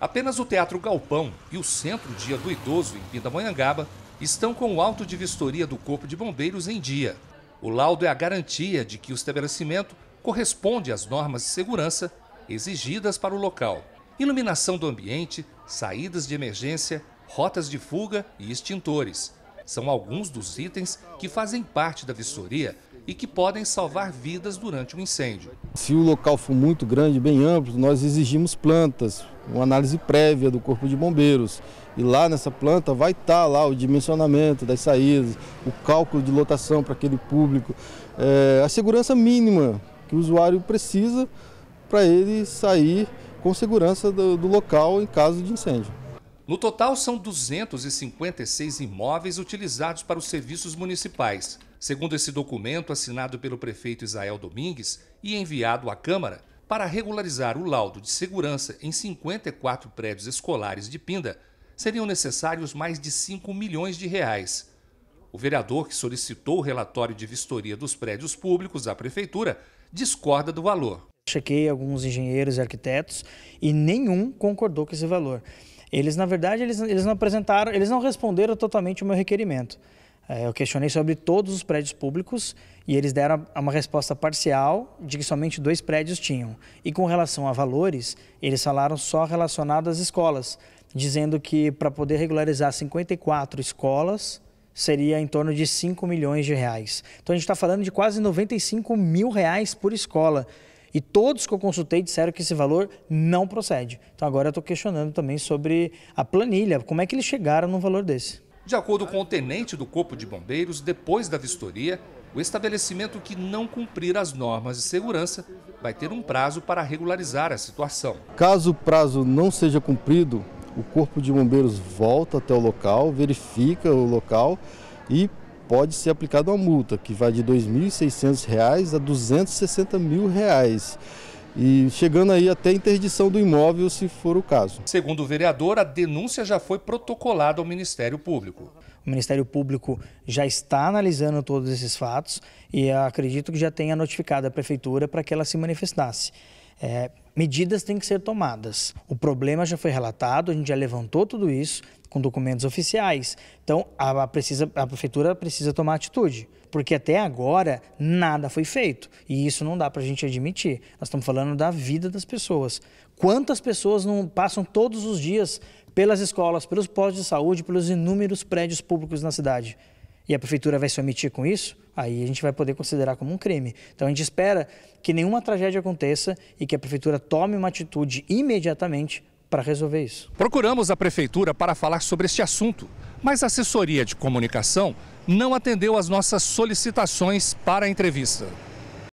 Apenas o Teatro Galpão e o Centro Dia do Idoso, em Pindamonhangaba, estão com o alto de vistoria do Corpo de Bombeiros em dia. O laudo é a garantia de que o estabelecimento corresponde às normas de segurança exigidas para o local: iluminação do ambiente, saídas de emergência, rotas de fuga e extintores. São alguns dos itens que fazem parte da vistoria e que podem salvar vidas durante um incêndio. Se o local for muito grande, bem amplo, nós exigimos plantas, uma análise prévia do Corpo de Bombeiros. E lá nessa planta vai estar tá lá o dimensionamento das saídas, o cálculo de lotação para aquele público, é, a segurança mínima que o usuário precisa para ele sair com segurança do, do local em caso de incêndio. No total, são 256 imóveis utilizados para os serviços municipais. Segundo esse documento, assinado pelo prefeito Israel Domingues e enviado à Câmara, para regularizar o laudo de segurança em 54 prédios escolares de Pinda, seriam necessários mais de 5 milhões de reais. O vereador que solicitou o relatório de vistoria dos prédios públicos à prefeitura discorda do valor. Chequei alguns engenheiros e arquitetos e nenhum concordou com esse valor. Eles, na verdade, eles, eles não apresentaram, eles não responderam totalmente o meu requerimento. É, eu questionei sobre todos os prédios públicos e eles deram uma resposta parcial de que somente dois prédios tinham. E com relação a valores, eles falaram só relacionado às escolas, dizendo que para poder regularizar 54 escolas seria em torno de 5 milhões de reais. Então a gente está falando de quase 95 mil reais por escola. E todos que eu consultei disseram que esse valor não procede. Então agora eu estou questionando também sobre a planilha, como é que eles chegaram num valor desse. De acordo com o tenente do Corpo de Bombeiros, depois da vistoria, o estabelecimento que não cumprir as normas de segurança vai ter um prazo para regularizar a situação. Caso o prazo não seja cumprido, o Corpo de Bombeiros volta até o local, verifica o local e pode ser aplicada uma multa que vai de R$ 2.600 a R$ 260 mil. Reais e chegando aí até interdição do imóvel, se for o caso. Segundo o vereador, a denúncia já foi protocolada ao Ministério Público. O Ministério Público já está analisando todos esses fatos e acredito que já tenha notificado a Prefeitura para que ela se manifestasse. É, medidas têm que ser tomadas. O problema já foi relatado, a gente já levantou tudo isso com documentos oficiais. Então, a, a, precisa, a prefeitura precisa tomar atitude, porque até agora nada foi feito. E isso não dá para a gente admitir. Nós estamos falando da vida das pessoas. Quantas pessoas não passam todos os dias pelas escolas, pelos postos de saúde, pelos inúmeros prédios públicos na cidade? e a prefeitura vai se omitir com isso, aí a gente vai poder considerar como um crime. Então a gente espera que nenhuma tragédia aconteça e que a prefeitura tome uma atitude imediatamente para resolver isso. Procuramos a prefeitura para falar sobre este assunto, mas a assessoria de comunicação não atendeu às nossas solicitações para a entrevista.